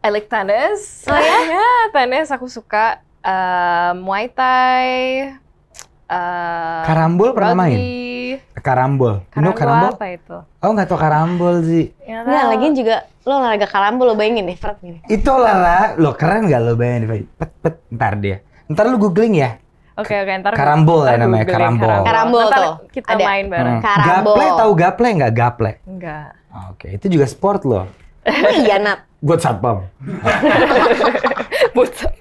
I like tennis. Oh ya? ya, tennis aku suka. Uh, Muay Thai. Uh, karambol pernah main? Karambol. Karambol, karambol apa itu? Oh nggak tau karambol sih. Ya, nah, ya, lagi juga lo olahraga karambol lo bayangin nih Fred gini. Itu olahraga, lo keren gak lo bayangin Fred? pet pet ntar dia. Ntar lu googling ya. Oke okay, oke okay, ntar karambol ya namanya karambol. Karambol, karambol tuh. Kita ada. main bareng. Hmm. Karambol. Gaple tahu gaple nggak gaple? Enggak. Oke okay, itu juga sport loh. iya Nat buat satpam. buat satpam.